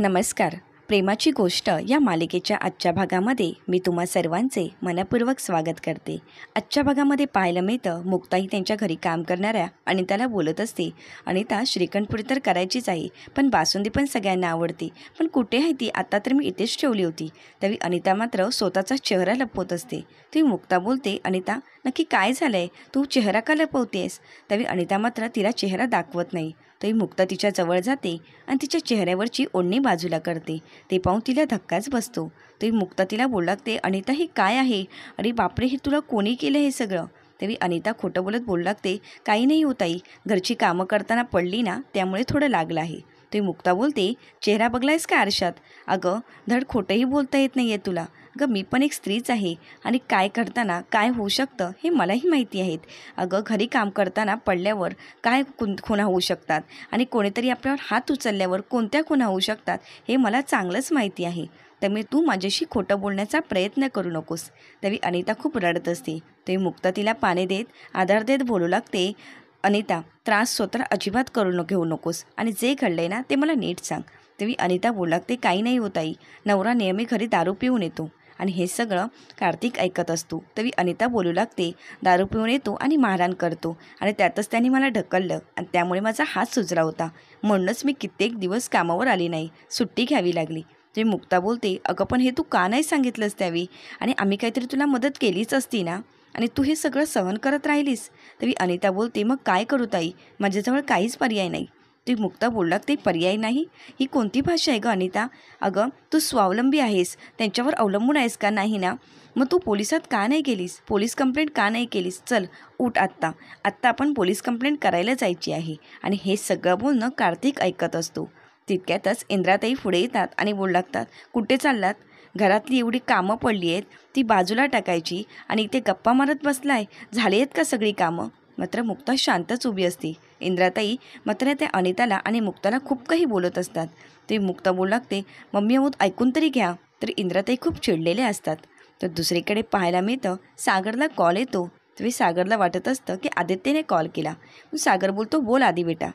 नमस्कार प्रेमाची गोष्ट या मालिकेच्या आजच्या भागामध्ये मी तुम्हा सर्वांचे मनपूर्वक स्वागत करते आजच्या भागामध्ये पाहायला मिळतं मुक्ताही त्यांच्या घरी काम करणाऱ्या अनिताला बोलत असते अनिता श्रीखंडपुरी तर करायचीच आहे पण बासुंदी पण सगळ्यांना आवडते पण कुठे आहे ती आता तर मी इथेच ठेवली होती त्यावेळी अनिता मात्र स्वतःचा चेहरा लपवत असते ती मुक्ता बोलते अनिता नक्की काय झालं आहे तू चेहरा का लपवतेस त्यावेळी अनिता मात्र तिला चेहरा दाखवत नाही तरी मुक्ता तिच्या जवळ जाते आणि तिच्या चेहऱ्यावरची ओढणी बाजूला करते ते पाहून तिला धक्काच बसतो तरी मुक्ता तिला बोलू लागते अनिता हे काय आहे अरे बापरे हे तुला कोणी केलं हे सगळं तेवी अनिता खोटं बोलत बोलू लागते काही नाही होताई घरची कामं करताना पडली ना त्यामुळे थोडं लागलं आहे ते मुक्ता बोलते चेहरा बघलायस का आरशात अगं धड खोटंही बोलता येत नाही आहे तुला अगं मी पण एक स्त्रीच आहे आणि काय करताना काय होऊ शकतं हे मलाही माहिती आहेत अगं घरी काम करताना पडल्यावर काय खुना होऊ शकतात आणि कोणीतरी आपल्यावर हात उचलल्यावर कोणत्या खुणा होऊ शकतात हे मला चांगलंच माहिती आहे त्यामुळे तू माझ्याशी खोटं बोलण्याचा प्रयत्न करू नकोस त्यावेळी अनिता खूप रडत असते ते मुक्ता तिला पाने देत आधार देत बोलू लागते अनिता त्रास स्वतः अजिबात करू नको घेऊ नकोस आणि जे घडलं आहे ना ते मला नीट सांग तेव्हा अनिता बोला ते काही नाही होत आई नवरा नेहमी घरी दारू पिऊन येतो आणि हे सगळं कार्तिक ऐकत असतो तेव्हा अनिता बोलू लागते दारू पिऊन येतो आणि मारहाण करतो आणि त्यातच त्याने मला ढकललं आणि त्यामुळे माझा हात सुजला होता म्हणूनच मी कित्येक दिवस कामावर आली नाही सुट्टी घ्यावी लागली ते मुक्ता बोलते अगं पण हे तू का नाही सांगितलंस त्यावी आणि आम्ही काहीतरी तुला मदत केलीच असती ना आणि तू हे सगळं सहन करत राहिलीस तरी अनिता बोलते मग काय करू ताई माझ्याजवळ काहीच पर्याय नाही ती मुक्ता बोलला ते पर्याय नाही ही कोणती भाषा आहे गं अनिता अगं तू स्वावलंबी आहेस त्यांच्यावर अवलंबून आहेस का नाही ना मग तू पोलिसात का नाही केलीस पोलीस कंप्लेंट का नाही केलीस चल उठ आत्ता आत्ता आपण पोलीस कंप्लेंट करायला जायची आहे आणि हे सगळं बोलणं कार्तिक ऐकत असतो तितक्यातच इंद्राताई पुढे येतात आणि बोलू लागतात कुठे चाललात घरातली एवढी कामं पडली आहेत ती बाजूला टाकायची आणि इथे गप्पा मारत बसलाय झाली आहेत का सगळी कामं मात्र मुक्ता शांतच उभी असते इंद्राताई मात्र त्या अनिताला आणि मुक्ताला खूप काही बोलत असतात ते मुक्ता बोलू लागते मम्मी अमोद ऐकून तरी घ्या तर इंद्राताई खूप चिडलेले असतात तर दुसरीकडे पाहायला मिळतं सागरला कॉल येतो ते सागरला वाटत असतं की आदित्यने कॉल केला सागर बोलतो बोल आधी बेटा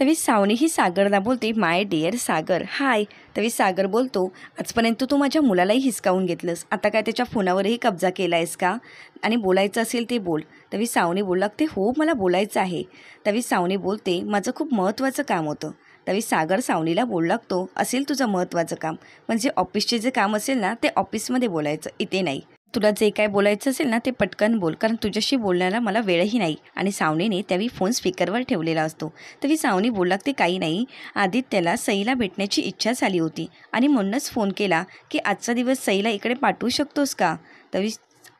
तवी सावनी ही सागरला बोलते माय डिअर सागर हाय तवी सागर बोलतो आजपर्यंत तू माझ्या मुलालाही हिसकावून घेतलंस आता काय त्याच्या फोनावरही कब्जा केला आहेस का आणि बोलायचं असेल ते बोल तवी सावनी बोल ते हो मला बोलायचं आहे तवी सावनी बोलते माझं खूप महत्त्वाचं काम होतं तवी सागर सावनीला बोल लागतो असेल तुझं महत्त्वाचं काम म्हणजे ऑफिसचे जे काम असेल ना ते ऑफिसमध्ये बोलायचं इथे नाही तुला जे काय बोलायचं असेल ना ते पटकन बोल कारण तुझ्याशी बोलण्याला मला वेळही नाही आणि सावनीने त्यावेळी फोन स्पीकरवर ठेवलेला असतो तरी सावनी बोलला ते काही नाही आदित्यला सईला भेटण्याची इच्छा झाली होती आणि म्हणूनच फोन केला की आजचा दिवस सईला इकडे पाठवू शकतोस का तरी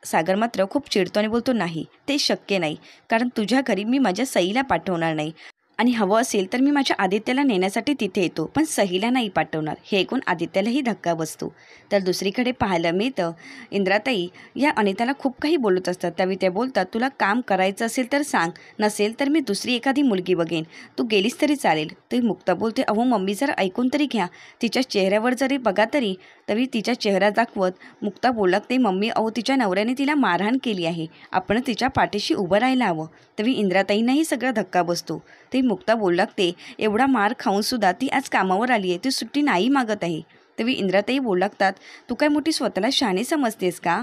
सागर मात्र खूप चिडतो आणि बोलतो नाही ते शक्य नाही कारण तुझ्या घरी मी माझ्या सईला पाठवणार नाही आणि हवं असेल तर मी माझ्या आदित्यला नेण्यासाठी तिथे येतो पण सहीला नाही पाठवणार हे ऐकून आदित्यालाही धक्का बसतो तर दुसरीकडे पाहायला मिळतं इंद्राताई या अनिताला खूप काही बोलत असतात त्यावेळी त्या बोलतात तुला काम करायचं असेल तर सांग नसेल तर मी दुसरी एखादी मुलगी बघेन तू गेलीस तरी चालेल ती मुक्ता बोलते अहो मम्मी जर ऐकून तरी घ्या तिच्या चेहऱ्यावर जरी बघा तरी तरी तिचा चेहरा दाखवत मुक्ता बोलत ते मम्मी अहो तिच्या नवऱ्याने तिला मारहाण केली आहे आपण तिच्या पाठीशी उभं राहायला हवं तरी इंद्राताईंनाही सगळा धक्का बसतो ते मुक्ता बोलला ते एवढा मार खाऊनसुद्धा ती आज कामावर आली आहे ती सुट्टी नाही मागत आहे तरी इंद्राताई बोलू लागतात तू काय मोठी स्वतःला शहाणी समजतेस का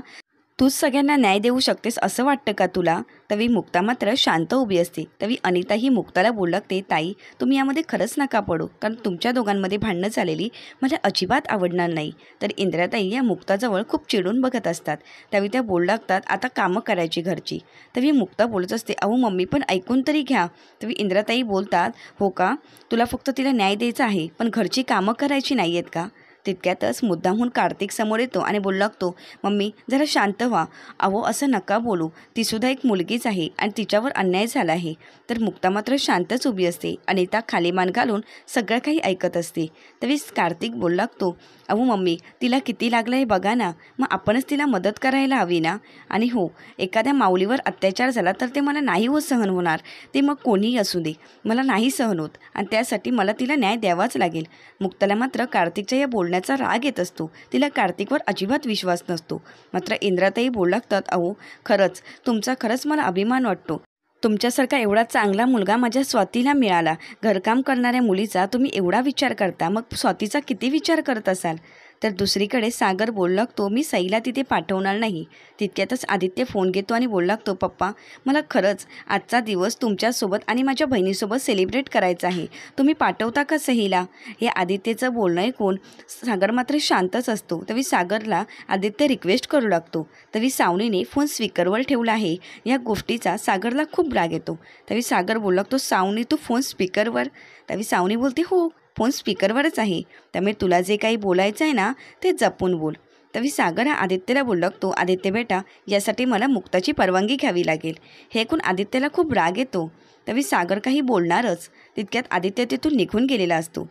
तूच सगळ्यांना न्याय देऊ शकतेस असं वाटतं का तुला तवी मुक्ता मात्र शांत उभी असते तवी अनिता ही मुक्ताला बोल लागते ताई तुम्ही यामध्ये खरंच नका पडू कारण तुमच्या दोघांमध्ये भांडणं झालेली मला अजिबात आवडणार नाही तर इंद्राताई या मुक्ताजवळ खूप चिडून बघत असतात त्यावेळी त्या बोल लागतात आता कामं करायची घरची तवी मुक्ता बोलत असते अहो मम्मी पण ऐकून तरी घ्या तवी इंद्राताई बोलतात हो का तुला फक्त तिला न्याय द्यायचा आहे पण घरची कामं करायची नाही आहेत का तितक्यातच मुद्दाहून कार्तिक समोर येतो आणि बोलू लागतो मम्मी जरा शांत व्हा अहो असं नका बोलू तीसुद्धा एक मुलगीच आहे आणि तिच्यावर अन्याय झाला आहे तर मुक्ता मात्र शांतच उभी असते अनिता खाली मान घालून सगळं काही ऐकत असते तरी कार्तिक बोलू लागतो अहो मम्मी तिला किती लागलं आहे बघा ना मग आपणच तिला मदत करायला हवी ना आणि हो एखाद्या माऊलीवर अत्याचार झाला तर ते मला नाही हो सहन होणार ते मग कोणीही असू दे मला नाही सहन होत आणि त्यासाठी मला तिला न्याय द्यावाच लागेल मुक्ताला मात्र कार्तिकच्या या बोलण्या राग येत असतो तिला कार्तिकवर अजिबात विश्वास नसतो मात्र इंद्राताई बोलू लागतात अहो खरंच तुमचा खरंच मला अभिमान वाटतो तुमच्यासारखा एवढा चांगला मुलगा माझ्या स्वातीला मिळाला घरकाम करणाऱ्या मुलीचा तुम्ही एवढा विचार करता मग स्वातीचा किती विचार करत असाल तर दुसरीकडे सागर बोलू लागतो मी सईला तिथे पाठवणार नाही तितक्यातच आदित्य फोन घेतो आणि बोलू लागतो पप्पा मला खरंच आजचा दिवस तुमच्यासोबत आणि माझ्या बहिणीसोबत सेलिब्रेट करायचा आहे तुम्ही पाठवता का सहीला हे आदित्यचं बोलणं ऐकून सागर मात्र शांतच असतो तरी सागरला आदित्य रिक्वेस्ट करू लागतो तरी सावनीने फोन स्पीकरवर ठेवला आहे या गोष्टीचा सागरला खूप राग येतो तरी सागर बोलू लागतो सावनी तू फोन स्पीकरवर तरी सावनी बोलते हो फोन स्पीकरवरच आहे त्यामुळे तुला जे काही बोलायचं आहे ना ते जपून बोल तरी सागर हा आदित्यला बोलू लागतो आदित्य बेटा यासाठी मला मुक्ताची परवानगी घ्यावी लागेल हे ऐकून आदित्यला खूप राग येतो तवी सागर काही बोलणारच तितक्यात आदित्य तिथून निघून गेलेला असतो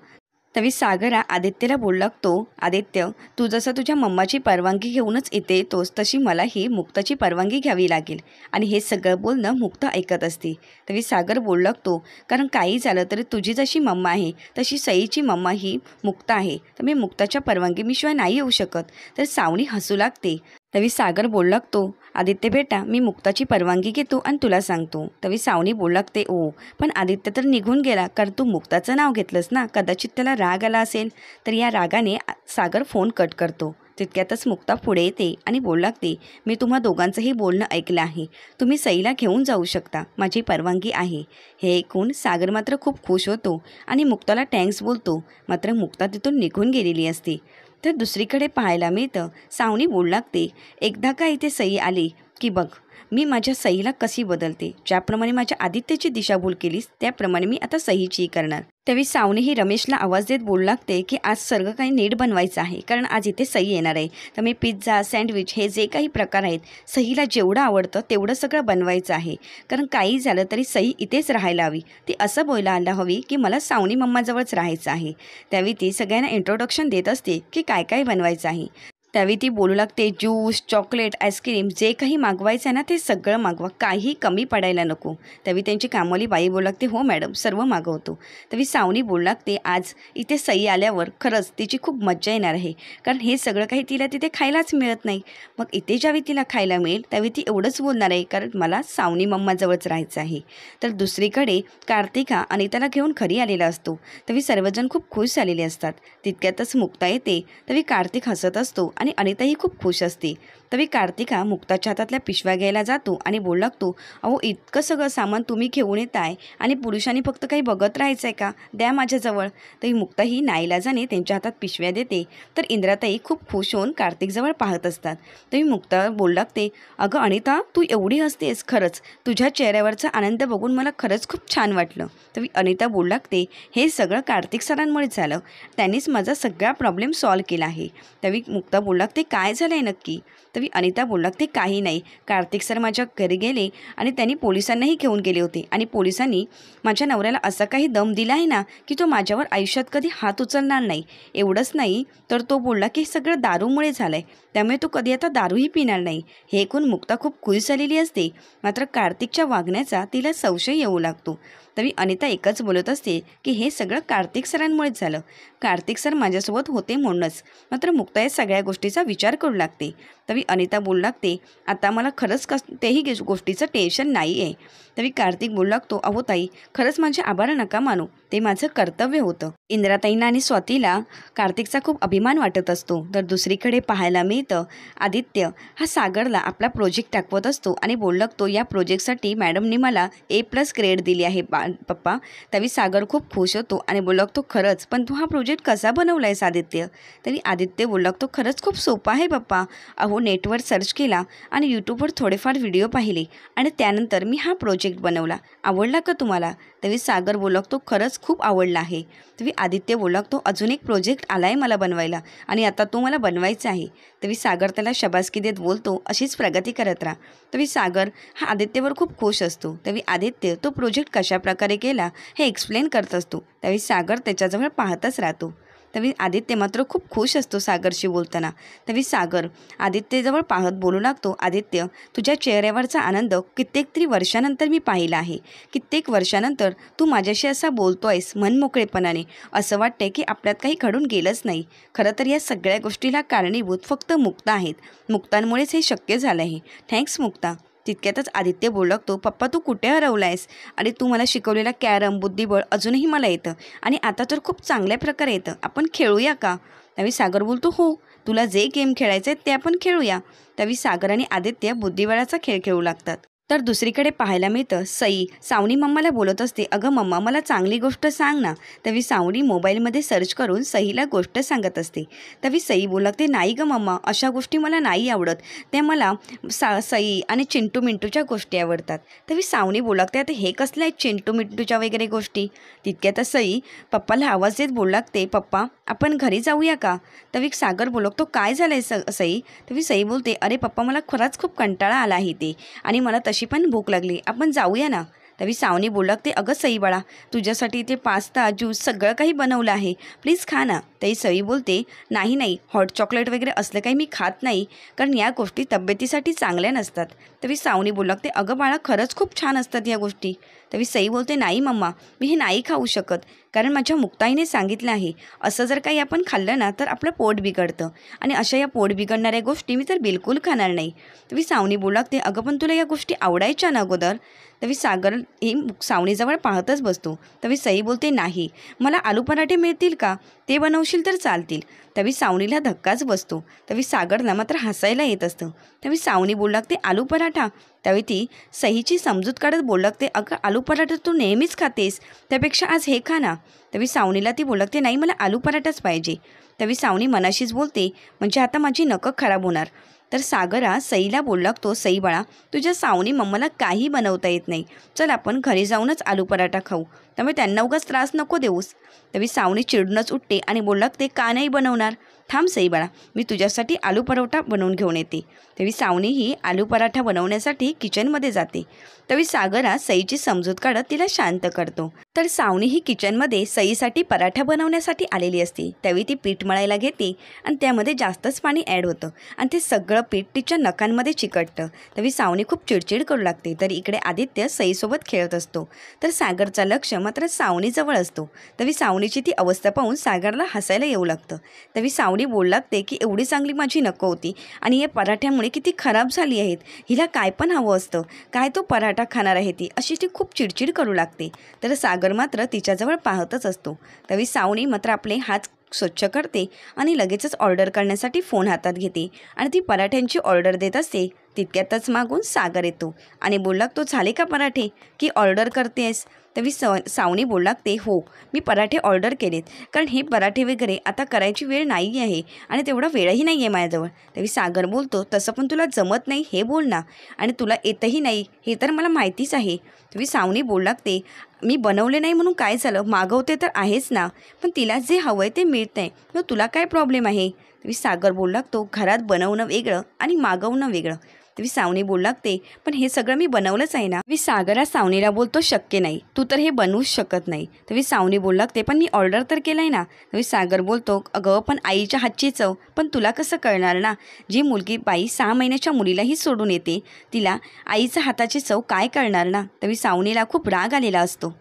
तवी सागर आदित्यला बोलू लागतो आदित्य तू जसं तुझ्या मम्माची परवानगी घेऊनच येते तोच तशी मलाही मुक्ताची परवानगी घ्यावी लागेल आणि हे सगळं बोलणं मुक्त ऐकत असते तवी सागर बोलू लागतो कारण काही झालं तरी तुझी जशी मम्मा आहे तशी सईची मम्मा ही मुक्ता आहे तर मी मुक्ताच्या परवानगीशिवाय नाही येऊ शकत तर सावणी हसू लागते तवी सागर बोल लागतो आदित्य बेटा मी मुक्ताची परवानगी घेतो आणि तुला सांगतो तवी सावनी बोल लागते ओ पण आदित्य तर निघून गेला कारण तू मुक्ताचं नाव घेतलंस ना कदाचित त्याला राग आला असेल तर या रागाने सागर फोन कट करतो तितक्यातच मुक्ता पुढे येते आणि बोल लागते मी तुम्हा दोघांचंही बोलणं ऐकलं आहे तुम्ही सईला घेऊन जाऊ शकता माझी परवानगी आहे हे ऐकून सागर मात्र खूप खुश होतो आणि मुक्ताला टँक्स बोलतो मात्र मुक्ता तिथून निघून गेलेली असते तर दुसरीकडे पाहायला मिळतं सावनी बोल लागते एकदा का इथे सई आली की बघ मी माझ्या सहीला कशी बदलते ज्याप्रमाणे माझ्या आदित्यची दिशाभूल केलीस त्याप्रमाणे मी आता सहीचीही करणार त्यावेळी ही रमेशला आवाज देत बोलू लागते की आज सर्व काही नीट बनवायचं आहे कारण आज इथे सई येणार आहे तर मी पिझ्झा सँडविच हे जे काही प्रकार आहेत सहीला जेवढं आवडतं तेवढं सगळं बनवायचं आहे कारण काही झालं तरी सई इथेच राहायला हवी ती असं बोलायला हवी की मला सावनी मम्माजवळच राहायचं आहे त्यावेळी ती सगळ्यांना इंट्रोडक्शन देत असते की काय काय बनवायचं आहे त्यावेळी ती बोलू लागते ज्यूस चॉकलेट आईस्क्रीम जे काही मागवायचं आहे ना ते सगळं मागवा काही कमी पडायला नको त्यावेळी त्यांची कामवाली बाई बोलू लागते हो मॅडम सर्व मागवतो त्यावेळी सावनी बोलू लागते आज इथे सई आल्यावर खरंच तिची खूप मज्जा येणार आहे कारण हे सगळं काही तिला तिथे खायलाच मिळत नाही मग इथे ज्यावेळी तिला खायला मिळेल त्यावेळी ती एवढंच बोलणार आहे कारण मला सावनी मम्माजवळच राहायचं आहे तर दुसरीकडे कार्तिका अनिताला घेऊन घरी आलेला असतो तवी सर्वजण खूप खुश झालेले असतात तितक्यातच मुक्ता येते तवी कार्तिक हसत असतो आणि आणि अनिताही खूप खुश असते तरी कार्तिका मुक्ताच्या हातातल्या पिशव्या घ्यायला जातो आणि बोलू लागतो अहो इतकं सगळं सामान तुम्ही घेऊन येत आहे आणि पुरुषांनी फक्त काही बघत राहायचं आहे का द्या माझ्याजवळ तरी मुक्ताही नाईलाजाने त्यांच्या हातात पिशव्या देते तर इंद्राताई खूप खुश होऊन कार्तिकजवळ पाहत असतात तरी मुक्ता बोल लागते अगं अनिता तू एवढी हसतेस खरंच तुझ्या चेहऱ्यावरचा आनंद बघून मला खरंच खूप छान वाटलं तरी अनिता बोल लागते हे सगळं कार्तिक सरांमुळे झालं त्यांनीच माझा सगळा प्रॉब्लेम सॉल्व्ह केला आहे तरी मुक्ता बोलला ते काय झालंय नक्की तर मी अनिता बोलला ते काही नाही कार्तिक सर माझ्या घरी गेले आणि त्यांनी पोलिसांनाही घेऊन गेले होते आणि पोलिसांनी माझ्या नवऱ्याला असा काही दम दिला आहे ना की तो माझ्यावर आयुष्यात कधी हात उचलणार नाही एवढंच नाही तर तो बोलला की सगळं दारूमुळे झालं त्यामुळे तो कधी आता दारूही पिणार नाही हे ऐकून मुक्ता खूप खुश झालेली असते मात्र कार्तिकच्या वागण्याचा तिला संशय येऊ लागतो तरी अनिता एकच बोलत असते की हे सगळं कार्तिक सरांमुळेच झालं कार्तिक सर माझ्यासोबत होते म्हणूनच मात्र मुक्ताई सगळ्या गोष्टीचा विचार करू लागते तरी अनिता बोलू लागते आता मला खरंच कस तेही गोष्टीचं टेन्शन नाही आहे तरी कार्तिक बोलू लागतो अहो ताई खरंच माझे आभार नका मानू ते माझं कर्तव्य होतं इंद्राताईंना आणि स्वातीला कार्तिकचा खूप अभिमान वाटत असतो तर दुसरीकडे पाहायला मिळतं आदित्य हा सागरला आपला प्रोजेक्ट टाकवत असतो आणि बोलू लागतो या प्रोजेक्टसाठी मॅडमनी मला ए प्लस ग्रेड दिली आहे बा पप्पा त्यावेळी सागर खूप खुश होतो आणि बोलला तो खरंच पण तू हा प्रोजेक्ट कसा बनवला आहेस आदित्य तरी आदित्य बोलला तो खरंच खूप सोपा आहे पप्पा अहो नेटवर सर्च केला आणि यूट्यूबवर थोडेफार व्हिडिओ पाहिले आणि त्यानंतर मी हा प्रोजेक्ट बनवला आवडला का तुम्हाला तवी सागर बोलक तो खरंच खूप आवडला आहे तवी आदित्य बोलक तो अजून एक प्रोजेक्ट आला आहे मला बनवायला आणि आता तो मला बनवायचा आहे त्यावेळी सागर त्याला शबासकी देत बोलतो अशीच प्रगती करत राहा त्यावेळी सागर हा आदित्यवर खूप खुश असतो त्यावेळी आदित्य तो प्रोजेक्ट कशाप्रकारे केला हे एक्सप्लेन करत असतो त्यावेळी सागर त्याच्याजवळ पाहतच राहतो तवी आदित्य मात्र खूप खुश असतो सागरशी बोलताना तवी सागर आदित्यजवळ पाहत बोलू लागतो आदित्य तुझ्या चेहऱ्यावरचा आनंद कित्येक तरी वर्षानंतर मी पाहिला आहे कित्येक वर्षानंतर तू माझ्याशी असा बोलतो आहेस मनमोकळेपणाने असं वाटतंय की आपल्यात काही घडून गेलंच नाही खरं तर या सगळ्या गोष्टीला कारणीभूत फक्त मुक्ता आहेत मुक्तांमुळेच हे शक्य झालं आहे थँक्स मुक्ता तितक्यातच आदित्य बोलतो पप्पा तू कुठे हरवला आहेस आणि तू मला शिकवलेला कॅरम बुद्धिबळ अजूनही मला येतं आणि आता तर खूप चांगल्या प्रकारे येतं आपण खेळूया का त्यावेळी सागर बोलतो हो तुला जे गेम खेळायचं आहे ते आपण खेळूया त्यावेळी सागर आणि आदित्य बुद्धिबळाचा खेळ खेळू लागतात तर दुसरीकडे पाहायला मिळतं सई सावणी मम्माला बोलत असते अगं मम्मा मला चांगली गोष्ट सांग ना तवी सावणी मोबाईलमध्ये सर्च करून सईला गोष्ट सांगत असते तवी सई बोलते नाही गं मम्मा अशा गोष्टी मला नाही आवडत ते मला सा सई आणि चिंटू मिंटूच्या गोष्टी आवडतात तवी सावणी बोलते आता हे कसलं आहे चिंटू मिंटूच्या वगैरे गोष्टी तितक्यात सई पप्पाला आवाज देत बोलू लागते पप्पा आपण घरी जाऊया का तवी सागर बोलतो काय झालं आहे स सई तवी सई बोलते अरे पप्पा मला खरंच खूप कंटाळा आला आहे ते आणि मला अशी पण भूक लागली आपण जाऊया ना तरी सावनी ते अगं सई बाळा तुझ्यासाठी इथे पास्ता ज्यूस सगळं काही बनवलं आहे प्लीज खा ना तरी सई बोलते नाही नाही हॉट चॉकलेट वगैरे असलं काही मी खात नाही कारण या गोष्टी तब्येतीसाठी चांगल्या नसतात तरी सावनी ते अगं बाळा खरंच खूप छान असतात या गोष्टी तरी सई बोलते नाही मम्मा मी हे नाही खाऊ शकत कारण माझ्या मुक्ताईने सांगितलं आहे असं जर काही आपण खाल्लं ना तर आपलं पोट बिघडतं आणि अशा या पोट बिघडणाऱ्या गोष्टी मी तर बिलकुल खाणार नाही तर मी सावणी बोलू अगं पण तुला या गोष्टी आवडायच्या ना अगोदर तर मी सागर ही सावणीजवळ पाहतच बसतो तर मी सई बोलते नाही मला आलू पराठे मिळतील का ते बनवशील तर चालतील तवी सावनीला धक्काच बसतो तवी सागरला मात्र हसायला येत असतं तवी सावनी बोलू लागते आलू पराठा त्यावेळी ती सहीची समजूत काढत बोलू लागते अगं आलू पराठा तू नेहमीच खातेस त्यापेक्षा आज हे खा ना तवी सावनीला ती बोलू लागते नाही मला आलू पराठाच पाहिजे तवी सावनी मनाशीच बोलते म्हणजे आता माझी नकं खराब होणार तर सागरा सईला बोलला तो सई बाळा तुझ्या सावनी मम्माला काही बनवता येत नाही चल आपण घरी जाऊनच आलू पराठा खाऊ त्यामुळे त्यांना उगाच त्रास नको देऊस तरी सावनी चिडूनच उठते आणि बोलला ते का नाही बनवणार थांब सई बाळा मी तुझ्यासाठी आलू परोठा बनवून घेऊन येते तेव्हा सावनी ही आलू पराठा बनवण्यासाठी किचनमध्ये जाते तरी सागरा सईची समजूत काढत तिला शांत करतो तर सावणी ही किचनमध्ये सईसाठी पराठा बनवण्यासाठी आलेली असते त्यावेळी ती पीठ मळायला घेते आणि त्यामध्ये जास्तच पाणी ॲड होतं आणि ते सगळं पीठ तिच्या नकांमध्ये चिकटतं त्यावेळी सावणी खूप चिडचिड करू लागते तर इकडे आदित्य सईसोबत खेळत असतो तर सागरचा लक्ष मात्र सावणीजवळ असतो तवी सावणीची ती अवस्था पाहून सागरला हसायला येऊ लागतं तवी सावणी बोलू लागते की एवढी चांगली माझी नको होती आणि या पराठ्यामुळे किती खराब झाली आहेत हिला काय पण हवं असतं काय तो पराठा खाणार आहे ती अशी ती खूप चिडचिड करू लागते तर सागर सागर मात्र तिच्याजवळ पाहतच असतो तवी सावणी मात्र आपले हात स्वच्छ करते आणि लगेचच ऑर्डर करण्यासाठी फोन हातात घेते आणि ती पराठ्यांची ऑर्डर देत असते तितक्यातच मागून सागर येतो आणि बोलू तो झाले का पराठे की ऑर्डर करतेस तवी स सावणी बोल लागते हो मी पराठे ऑर्डर केलेत कारण हे पराठे वगैरे आता करायची वेळ नाही आहे आणि तेवढा वेळही नाही आहे माझ्याजवळ तवी सागर बोलतो तसं पण तुला जमत नाही हे बोल ना आणि तुला येतही नाही हे तर मला माहितीच आहे तवी सावणी बोल लागते मी बनवले नाही म्हणून काय झालं मागवते तर आहेच ना पण तिला जे हवं आहे ते मिळत नाही मग तुला काय प्रॉब्लेम आहे मी सागर बोलू लागतो घरात बनवणं वेगळं आणि मागवणं वेगळं तरी सावनी बोलू लागते पण हे सगळं मी बनवलंच आहे ना मी सागरा सावनीला बोलतो शक्य नाही तू तर हे बनवूच शकत नाही मी सावनी बोलू लागते पण मी ऑर्डर तर केलं आहे ना तरी सागर बोलतो अगं पण आईच्या हातची चव पण तुला कसं कळणार ना जी मुलगी बाई सहा महिन्याच्या मुलीलाही सोडून येते तिला आईच्या हाताची चव काय कळणार ना तरी सावनीला खूप राग आलेला असतो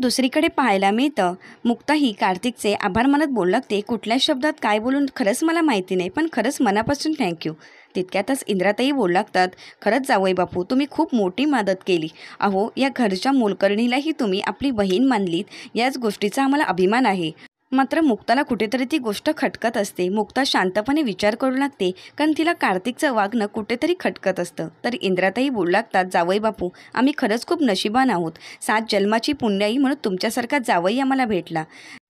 दुसरीकडे पाहायला मिळतं मुक्ताही कार्तिकचे आभार मानत बोलू लागते कुठल्या शब्दात काय बोलून खरंच मला माहिती नाही पण खरंच मनापासून थँक्यू तितक्यातच इंद्राताई बोलू लागतात खरंच जावय बापू तुम्ही खूप मोठी मदत केली अहो या घरच्या मोलकर्णीलाही तुम्ही आपली बहीण मानलीत याच गोष्टीचा आम्हाला अभिमान आहे मात्र मुक्ताला कुठेतरी ती गोष्ट खटकत असते मुक्ता शांतपणे विचार करू लागते कारण तिला कार्तिकचं वागणं कुठेतरी खटकत असतं तर इंद्राताई बोलू लागतात जावई बापू आम्ही खरंच खूप नशिबान आहोत सात जन्माची पुण्याई म्हणून तुमच्यासारखा जावई आम्हाला भेटला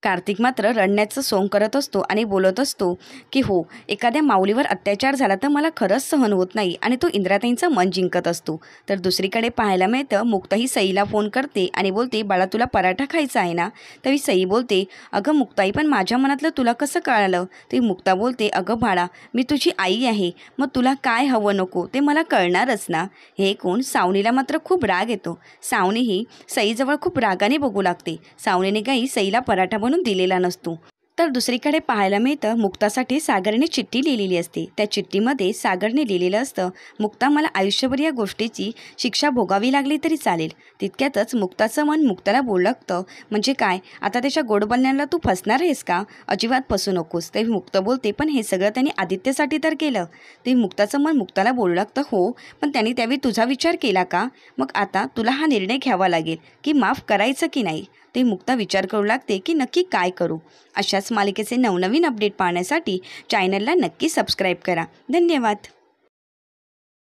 कार्तिक मात्र रडण्याचं सोंग करत असतो आणि बोलत असतो की हो एखाद्या माऊलीवर अत्याचार झाला तर मला खरंच सहन होत नाही आणि तो इंद्राताईंचं मन जिंकत असतो तर दुसरीकडे पाहायला मिळतं मुक्ताही सईला फोन करते आणि बोलते बाळा तुला पराठा खायचा आहे ना तरी सई बोलते अगं मुक्ताई पण माझ्या मनातलं तुला कसं कळालं तरी मुक्ता बोलते अगं बाळा मी तुझी आई आहे मग तुला काय हवं नको ते मला कळणारच ना हे कोण सावनीला मात्र खूप राग येतो ही सईजवळ खूप रागाने बघू लागते सावनीने काही सईला पराठा म्हणून दिलेला नसतो तर दुसरीकडे पाहायला मिळतं मुक्तासाठी सागरने चिठ्ठी लिहिलेली असते त्या चिठ्ठीमध्ये सागरने लिहिलेलं असतं मुक्ता मला आयुष्यभर या गोष्टीची शिक्षा भोगावी लागली तरी चालेल तितक्यातच मुक्ताचं मन मुक्ताला बोलतं म्हणजे काय आता त्याच्या गोडबलण्याला तू फसणार आहेस का अजिबात फसू नकोस ते मुक्त बोलते पण हे सगळं त्यांनी आदित्यसाठी तर केलं ते मुक्ताचं मन मुक्ताला बोल लागतं हो पण त्यांनी त्यावेळी तुझा विचार केला का मग आता तुला हा निर्णय घ्यावा लागेल की माफ करायचं की नाही ते मुक्ता विचार करू लागते की नक्की काय करू अशाच मालिकेचे नवनवीन अपडेट पाहण्यासाठी चॅनलला नक्की सबस्क्राईब करा धन्यवाद